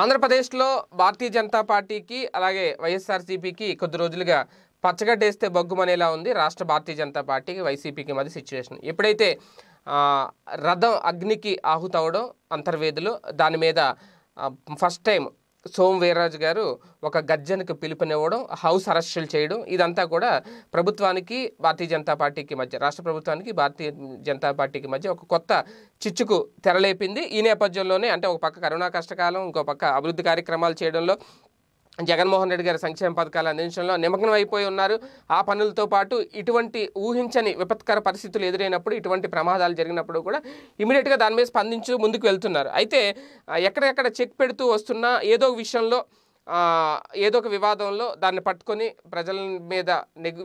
ఆంధ్రప్రదేశ్లో భారతీయ జనతా పార్టీకి అలాగే వైఎస్ఆర్సీపీకి కొద్ది రోజులుగా పచ్చగడ్డేస్తే బొగ్గుమనేలా ఉంది రాష్ట్ర భారతీయ జనతా పార్టీకి వైసీపీకి మధ్య సిచ్యువేషన్ ఎప్పుడైతే రథం అగ్నికి ఆహుతవడం అంతర్వేదులు దాని మీద ఫస్ట్ టైం సోమ్ వీర్రాజు గారు ఒక గర్జనకు పిలుపునివ్వడం హౌస్ అరెస్టులు చేయడం ఇదంతా కూడా ప్రభుత్వానికి భారతీయ జనతా పార్టీకి మధ్య రాష్ట్ర ప్రభుత్వానికి భారతీయ జనతా పార్టీకి మధ్య ఒక కొత్త చిచ్చుకు తెరలేపింది ఈ నేపథ్యంలోనే అంటే ఒక పక్క కరోనా కష్టకాలం ఇంకో పక్క అభివృద్ధి కార్యక్రమాలు చేయడంలో జగన్మోహన్ రెడ్డి గారి సంక్షేమ పథకాల అందించడంలో నిమగ్నం అయిపోయి ఉన్నారు ఆ పనులతో పాటు ఇటువంటి ఊహించని విపత్కర పరిస్థితులు ఎదురైనప్పుడు ఇటువంటి ప్రమాదాలు జరిగినప్పుడు కూడా ఇమీడియట్గా దాని మీద స్పందించు ముందుకు వెళ్తున్నారు అయితే ఎక్కడెక్కడ చెక్ పెడుతూ వస్తున్నా ఏదో విషయంలో ఏదో ఒక వివాదంలో దాన్ని పట్టుకొని ప్రజల మీద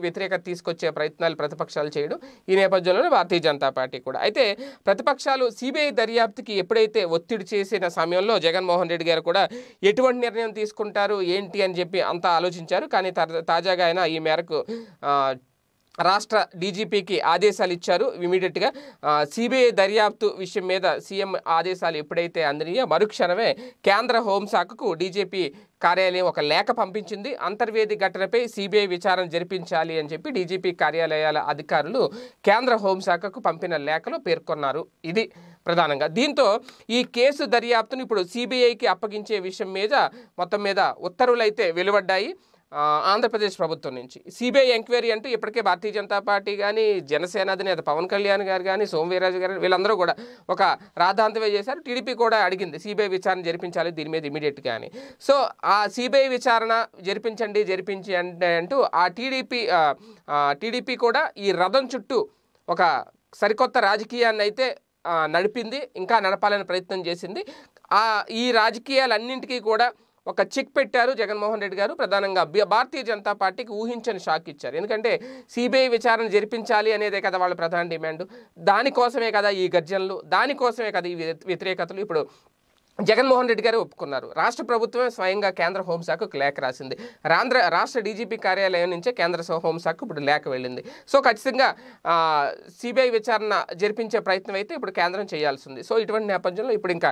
వ్యతిరేకత తీసుకొచ్చే ప్రయత్నాలు ప్రతిపక్షాలు చేయడం ఈ నేపథ్యంలోనే భారతీయ జనతా పార్టీ కూడా అయితే ప్రతిపక్షాలు సిబిఐ దర్యాప్తుకి ఎప్పుడైతే ఒత్తిడి చేసిన సమయంలో జగన్మోహన్ రెడ్డి గారు కూడా ఎటువంటి నిర్ణయం తీసుకుంటారు ఏంటి అని చెప్పి అంతా ఆలోచించారు కానీ తాజాగా ఆయన ఈ మేరకు రాష్ట్ర డీజీపీకి ఆదేశాలు ఇచ్చారు ఇమీడియట్గా సిబిఐ దర్యాప్తు విషయం మీద సీఎం ఆదేశాలు ఎప్పుడైతే అందినాయో మరుక్షణమే కేంద్ర హోంశాఖకు డీజీపీ కార్యాలయం ఒక లేఖ పంపించింది అంతర్వేది ఘటనపై సిబిఐ విచారణ జరిపించాలి అని చెప్పి డీజీపీ కార్యాలయాల అధికారులు కేంద్ర హోంశాఖకు పంపిన లేఖలో పేర్కొన్నారు ఇది ప్రధానంగా దీంతో ఈ కేసు దర్యాప్తును ఇప్పుడు సిబిఐకి అప్పగించే విషయం మీద మొత్తం మీద ఉత్తర్వులైతే వెలువడ్డాయి ఆంధ్రప్రదేశ్ ప్రభుత్వం నుంచి సిబిఐ ఎంక్వైరీ అంటూ ఇప్పటికే భారతీయ జనతా పార్టీ కానీ జనసేన అధినేత పవన్ కళ్యాణ్ గారు కానీ సోమవీరాజు గారు వీళ్ళందరూ కూడా ఒక రాధాంతమే చేశారు టీడీపీ కూడా అడిగింది సిబిఐ విచారణ జరిపించాలి దీని మీద ఇమీడియట్గా అని సో ఆ సిబిఐ విచారణ జరిపించండి జరిపించండి అంటూ ఆ టీడీపీ టీడీపీ కూడా ఈ రథం చుట్టూ ఒక సరికొత్త రాజకీయాన్ని అయితే నడిపింది ఇంకా నడపాలని ప్రయత్నం చేసింది ఈ రాజకీయాలన్నింటికీ కూడా ఒక చిక్ పెట్టారు జగన్మోహన్ రెడ్డి గారు ప్రధానంగా భారతీయ జనతా పార్టీకి ఊహించని షాక్ ఇచ్చారు ఎందుకంటే సిబిఐ విచారణ జరిపించాలి అనేదే కదా వాళ్ళ ప్రధాన డిమాండ్ దానికోసమే కదా ఈ గర్జనలు దానికోసమే కదా ఈ వ్యతిరేకతలు ఇప్పుడు జగన్మోహన్ రెడ్డి గారు ఒప్పుకున్నారు రాష్ట్ర ప్రభుత్వమే స్వయంగా కేంద్ర హోంశాఖకు లేఖ రాసింది రాంధ్ర రాష్ట్ర డీజీపీ కార్యాలయం నుంచే కేంద్ర హోంశాఖకు ఇప్పుడు లేఖ వెళ్ళింది సో ఖచ్చితంగా సిబిఐ విచారణ జరిపించే ప్రయత్నం అయితే ఇప్పుడు కేంద్రం చేయాల్సింది సో ఇటువంటి నేపథ్యంలో ఇప్పుడు ఇంకా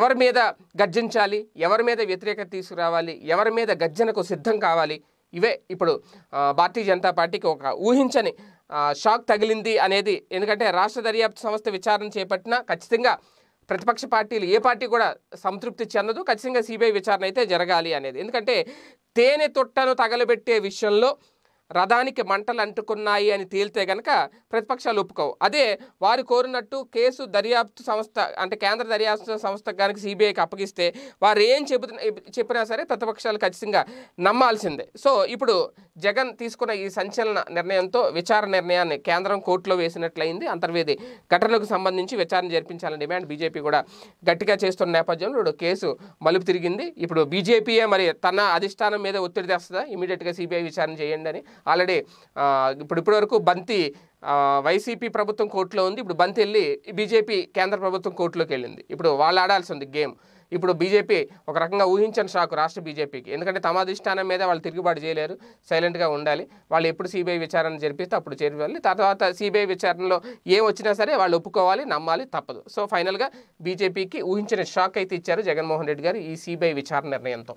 ఎవరి మీద గర్జించాలి ఎవరి మీద వ్యతిరేకత తీసుకురావాలి ఎవరి మీద గర్జనకు సిద్ధం కావాలి ఇవే ఇప్పుడు భారతీయ జనతా పార్టీకి ఒక ఊహించని షాక్ తగిలింది అనేది ఎందుకంటే రాష్ట్ర దర్యాప్తు సంస్థ విచారణ చేపట్టినా ఖచ్చితంగా ప్రతిపక్ష పార్టీలు ఏ పార్టీ కూడా సంతృప్తి చెందదు ఖచ్చితంగా సిబిఐ విచారణ అయితే జరగాలి అనేది ఎందుకంటే తేనె తొట్టను తగలబెట్టే విషయంలో రథానికి మంటలు అంటుకున్నాయి అని తేలితే గనక ప్రతిపక్షాలు ఒప్పుకోవు అదే వారు కోరినట్టు కేసు దర్యాప్తు సంస్థ అంటే కేంద్ర దర్యాప్తు సంస్థ కనుక సిబిఐకి అప్పగిస్తే వారు ఏం చెబుతున్న చెప్పినా సరే ప్రతిపక్షాలు ఖచ్చితంగా నమ్మాల్సిందే సో ఇప్పుడు జగన్ తీసుకున్న ఈ సంచలన నిర్ణయంతో విచారణ నిర్ణయాన్ని కేంద్రం కోర్టులో వేసినట్లయింది అంతర్వేది ఘటనకు సంబంధించి విచారణ జరిపించాలని డిమాండ్ బీజేపీ కూడా గట్టిగా చేస్తున్న నేపథ్యంలో ఇప్పుడు కేసు మలుపు తిరిగింది ఇప్పుడు బీజేపీయే మరి తన అధిష్టానం మీద ఒత్తిడి తెస్తుందా ఇమీడియట్గా సిబిఐ విచారణ చేయండి అని ఆల్రెడీ ఇప్పుడు ఇప్పటి వరకు బంతి వైసీపీ ప్రభుత్వం కోర్టులో ఉంది ఇప్పుడు బంతి వెళ్ళి బీజేపీ కేంద్ర ప్రభుత్వం కోర్టులోకి వెళ్ళింది ఇప్పుడు వాళ్ళు ఆడాల్సి ఉంది గేమ్ ఇప్పుడు బీజేపీ ఒక రకంగా ఊహించని షాకు రాష్ట్ర బీజేపీకి ఎందుకంటే తమ అధిష్టానం మీద వాళ్ళు తిరుగుబాటు చేయలేరు సైలెంట్గా ఉండాలి వాళ్ళు ఎప్పుడు సిబిఐ విచారణ జరిపిస్తే అప్పుడు చేరుకోవాలి తర్వాత సిబిఐ విచారణలో ఏం వచ్చినా సరే వాళ్ళు ఒప్పుకోవాలి నమ్మాలి తప్పదు సో ఫైనల్గా బీజేపీకి ఊహించిన షాక్ అయితే ఇచ్చారు జగన్మోహన్ రెడ్డి గారు ఈ సిబిఐ విచారణ నిర్ణయంతో